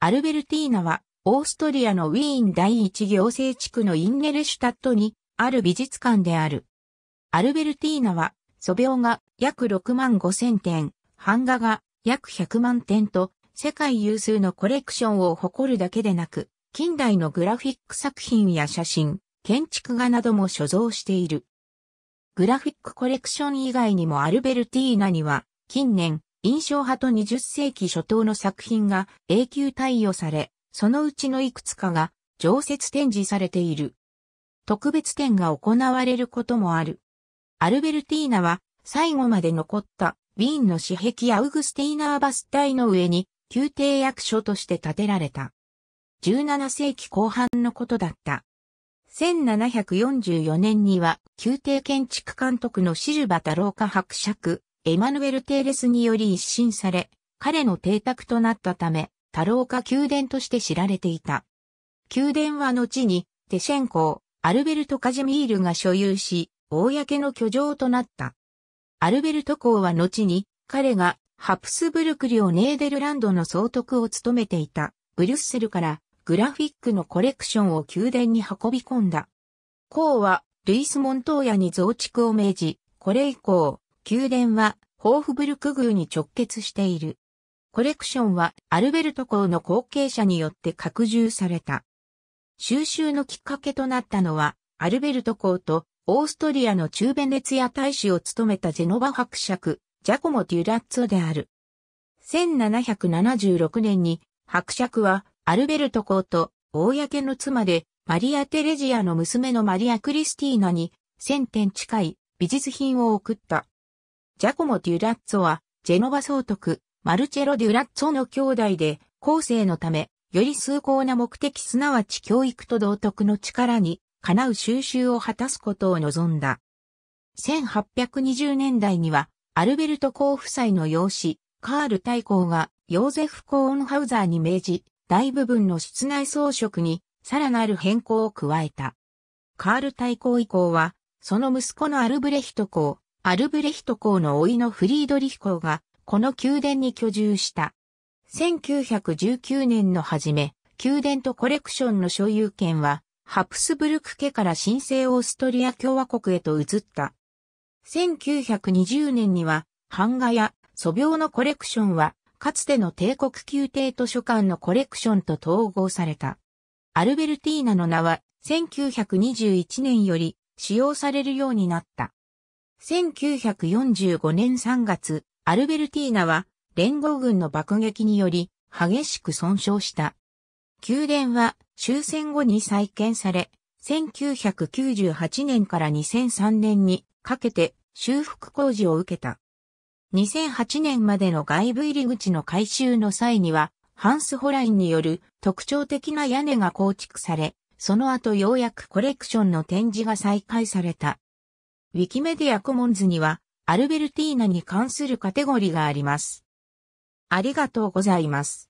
アルベルティーナは、オーストリアのウィーン第一行政地区のインネルシュタットにある美術館である。アルベルティーナは、素描が約6万5千点、版画が約100万点と、世界有数のコレクションを誇るだけでなく、近代のグラフィック作品や写真、建築画なども所蔵している。グラフィックコレクション以外にもアルベルティーナには、近年、印象派と20世紀初頭の作品が永久対応され、そのうちのいくつかが常設展示されている。特別展が行われることもある。アルベルティーナは最後まで残ったウィーンの紙壁アウグステイナーバス隊の上に宮廷役所として建てられた。17世紀後半のことだった。1744年には宮廷建築監督のシルバ太郎家伯爵、エマヌエル・テーレスにより一新され、彼の邸宅となったため、太郎家宮殿として知られていた。宮殿は後に、テシェンコー、アルベルト・カジミールが所有し、公の居城となった。アルベルト公は後に、彼がハプスブルク領ネーデルランドの総督を務めていた、ブリュッセルからグラフィックのコレクションを宮殿に運び込んだ。公は、ルイス・モントーヤに増築を命じ、これ以降、宮殿は、ホーフブルク宮に直結している。コレクションは、アルベルト公の後継者によって拡充された。収集のきっかけとなったのは、アルベルト公と、オーストリアの中ベネツ大使を務めたジェノバ伯爵、ジャコモ・デュラッツォである。1776年に、伯爵は、アルベルト公と、公の妻で、マリア・テレジアの娘のマリア・クリスティーナに、1000点近い美術品を送った。ジャコモ・デュラッツォは、ジェノバ総督、マルチェロ・デュラッツォの兄弟で、後世のため、より崇高な目的すなわち教育と道徳の力に、かなう収集を果たすことを望んだ。1820年代には、アルベルト公夫妻の養子、カール大公が、ヨーゼフ・コーンハウザーに命じ、大部分の室内装飾に、さらなる変更を加えた。カール大公以降は、その息子のアルブレヒト公、アルブレヒト公の甥のフリードリヒ公が、この宮殿に居住した。1919年の初め、宮殿とコレクションの所有権は、ハプスブルク家から新生オーストリア共和国へと移った。1920年には、版画や素描のコレクションは、かつての帝国宮廷図書館のコレクションと統合された。アルベルティーナの名は、1921年より使用されるようになった。1945年3月、アルベルティーナは連合軍の爆撃により激しく損傷した。宮殿は終戦後に再建され、1998年から2003年にかけて修復工事を受けた。2008年までの外部入り口の改修の際には、ハンス・ホラインによる特徴的な屋根が構築され、その後ようやくコレクションの展示が再開された。ウィキメディアコモンズには、アルベルティーナに関するカテゴリがあります。ありがとうございます。